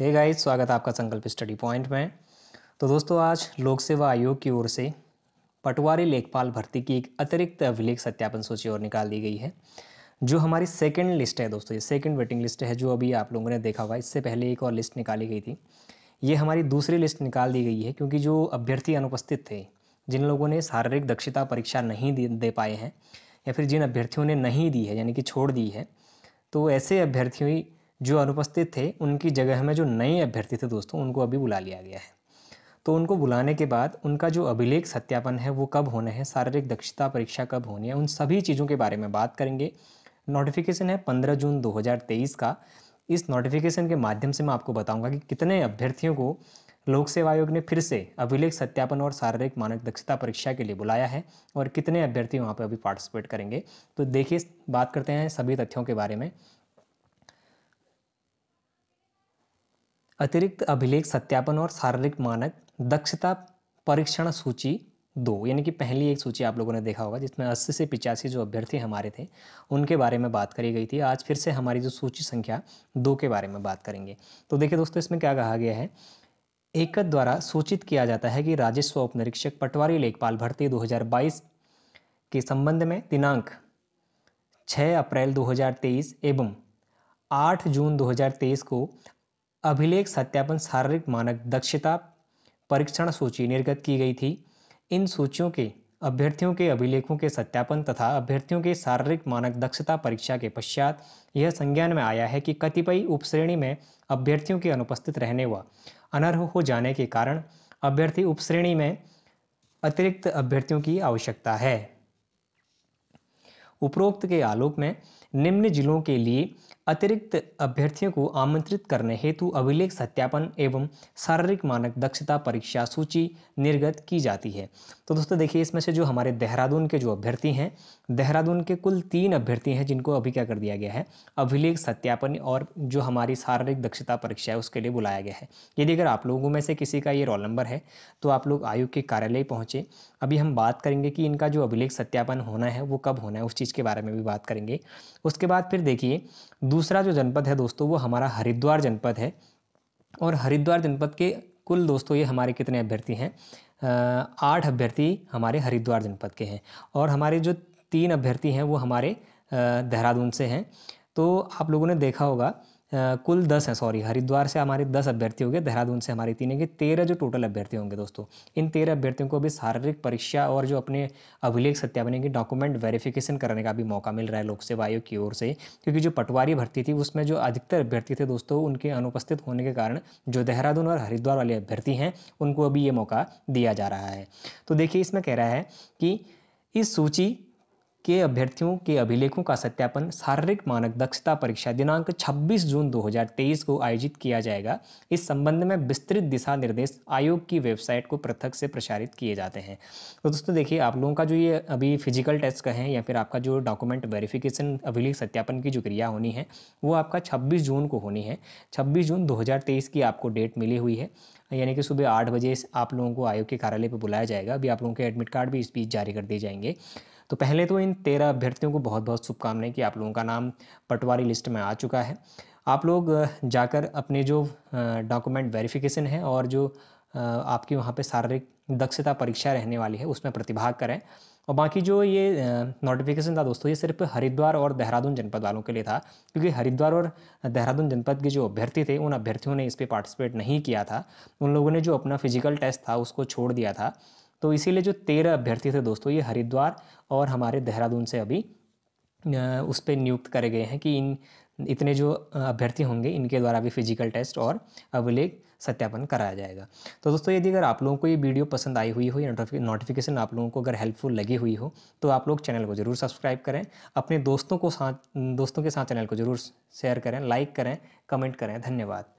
hey guys स्वागत है आपका संकल्प स्टडी पॉइंट में तो दोस्तों आज लोक सेवा आयोग की ओर से पटवारी लेखपाल भर्ती की एक अतिरिक्त अभिलेख सत्यापन सूची और निकाल दी गई है जो हमारी सेकेंड लिस्ट है दोस्तों ये सेकेंड वेटिंग लिस्ट है जो अभी आप लोगों ने देखा हुआ इससे पहले एक और लिस्ट निकाली गई थी ये हमारी दूसरी लिस्ट निकाल दी गई है क्योंकि जो अभ्यर्थी अनुपस्थित थे जिन लोगों ने शारीरिक दक्षता परीक्षा नहीं दे पाए हैं या फिर जिन अभ्यर्थियों ने नहीं दी है यानी कि छोड़ दी है तो ऐसे अभ्यर्थियों जो अनुपस्थित थे उनकी जगह में जो नए अभ्यर्थी थे दोस्तों उनको अभी बुला लिया गया है तो उनको बुलाने के बाद उनका जो अभिलेख सत्यापन है वो कब होने हैं शारीरिक दक्षता परीक्षा कब होनी है उन सभी चीज़ों के बारे में बात करेंगे नोटिफिकेशन है पंद्रह जून 2023 का इस नोटिफिकेशन के माध्यम से मैं आपको बताऊंगा कि कितने अभ्यर्थियों को लोक सेवा आयोग ने फिर से अभिलेख सत्यापन और शारीरिक मानक दक्षता परीक्षा के लिए बुलाया है और कितने अभ्यर्थी वहाँ पर अभी पार्टिसिपेट करेंगे तो देखिए बात करते हैं सभी तथ्यों के बारे में अतिरिक्त अभिलेख सत्यापन और शारीरिक मानक दक्षता परीक्षण सूची दो यानी कि पहली एक सूची आप लोगों ने देखा होगा जिसमें 80 से पिचासी जो अभ्यर्थी हमारे थे उनके बारे में बात करी गई थी आज फिर से हमारी जो सूची संख्या दो के बारे में बात करेंगे तो देखिए दोस्तों इसमें क्या कहा गया है एकत द्वारा सूचित किया जाता है कि राजस्व उपनिरीक्षक पटवारी लेखपाल भर्ती 2022 के संबंध में दिनांक 6 अप्रैल 2023 एवं 8 जून 2023 को अभिलेख सत्यापन शारीरिक मानक दक्षता परीक्षण सूची निर्गत की गई थी इन सूचियों के अभ्यर्थियों के अभिलेखों के सत्यापन तथा अभ्यर्थियों के शारीरिक मानक दक्षता परीक्षा के पश्चात यह संज्ञान में आया है कि कतिपय उपश्रेणी में अभ्यर्थियों के अनुपस्थित रहने व अनर्ह हो जाने के कारण अभ्यर्थी उपश्रेणी में अतिरिक्त अभ्यर्थियों की आवश्यकता है उपरोक्त के आलोक में निम्न जिलों के लिए अतिरिक्त अभ्यर्थियों को आमंत्रित करने हेतु अभिलेख सत्यापन एवं शारीरिक मानक दक्षता परीक्षा सूची निर्गत की जाती है तो दोस्तों देखिए इसमें से जो हमारे देहरादून के जो अभ्यर्थी हैं देहरादून के कुल तीन अभ्यर्थी हैं जिनको अभी क्या कर दिया गया है अभिलेख सत्यापन और जो हमारी शारीरिक दक्षता परीक्षा है उसके लिए बुलाया गया है यदि अगर आप लोगों में से किसी का ये रोल नंबर है तो आप लोग आयोग के कार्यालय पहुँचे अभी हम बात करेंगे कि इनका जो अभिलेख सत्यापन होना है वो कब होना है उस चीज़ के बारे में भी बात करेंगे उसके बाद फिर देखिए दूसरा जो जनपद है दोस्तों वो हमारा हरिद्वार जनपद है और हरिद्वार जनपद के कुल दोस्तों ये हमारे कितने अभ्यर्थी हैं आठ अभ्यर्थी हमारे हरिद्वार जनपद के हैं और हमारे जो तीन अभ्यर्थी हैं वो हमारे देहरादून से हैं तो आप लोगों ने देखा होगा कुल दस है सॉरी हरिद्वार से हमारे दस अभ्यर्थी होंगे देहरादून से हमारे तीन है तेरह जो टोटल अभ्यर्थी होंगे दोस्तों इन तेरह अभ्यर्थियों को अभी शारीरिक परीक्षा और जो अपने अभिलेख सत्यापन की डॉक्यूमेंट वेरिफिकेशन करने का भी मौका मिल रहा है लोक सेवा आयोग की ओर से क्योंकि जो पटवारी भर्ती थी उसमें जो अधिकतर अभ्यर्थी थे दोस्तों उनके अनुपस्थित होने के कारण जो देहरादून और हरिद्वार वाले अभ्यर्थी हैं उनको अभी ये मौका दिया जा रहा है तो देखिए इसमें कह रहा है कि इस सूची के अभ्यर्थियों के अभिलेखों का सत्यापन शारीरिक मानक दक्षता परीक्षा दिनांक 26 जून 2023 को आयोजित किया जाएगा इस संबंध में विस्तृत दिशा निर्देश आयोग की वेबसाइट को पृथक से प्रसारित किए जाते हैं तो दोस्तों देखिए आप लोगों का जो ये अभी फिजिकल टेस्ट का है या फिर आपका जो डॉक्यूमेंट वेरिफिकेशन अभिलेख सत्यापन की जो क्रिया होनी है वो आपका छब्बीस जून को होनी है छब्बीस जून दो की आपको डेट मिली हुई है यानी कि सुबह आठ बजे आप लोगों को आयोग के कार्यालय पर बुलाया जाएगा अभी आप लोगों के एडमिट कार्ड भी इस बीच जारी कर दिए जाएंगे तो पहले तो इन तेरह अभ्यर्थियों को बहुत बहुत शुभकामनाएं कि आप लोगों का नाम पटवारी लिस्ट में आ चुका है आप लोग जाकर अपने जो डॉक्यूमेंट वेरिफिकेशन है और जो आपकी वहाँ पर शारीरिक दक्षता परीक्षा रहने वाली है उसमें प्रतिभाग करें और बाकी जो ये नोटिफिकेशन था दोस्तों ये सिर्फ हरिद्वार और देहरादून जनपद वालों के लिए था क्योंकि हरिद्वार और देहरादून जनपद के जो अभ्यर्थी थे उन अभ्यर्थियों ने इस पर पार्टिसिपेट नहीं किया था उन लोगों ने जो अपना फिजिकल टेस्ट था उसको छोड़ दिया था तो इसीलिए जो तेरह अभ्यर्थी थे दोस्तों ये हरिद्वार और हमारे देहरादून से अभी उस पर नियुक्त करे गए हैं कि इन इतने जो अभ्यर्थी होंगे इनके द्वारा भी फिजिकल टेस्ट और अभिलेख सत्यापन कराया जाएगा तो दोस्तों यदि अगर आप लोगों को ये वीडियो पसंद आई हुई हो या नोटिफिकेशन आप लोगों को अगर हेल्पफुल लगी हुई हो तो आप लोग चैनल को ज़रूर सब्सक्राइब करें अपने दोस्तों को साथ दोस्तों के साथ चैनल को ज़रूर शेयर करें लाइक करें कमेंट करें धन्यवाद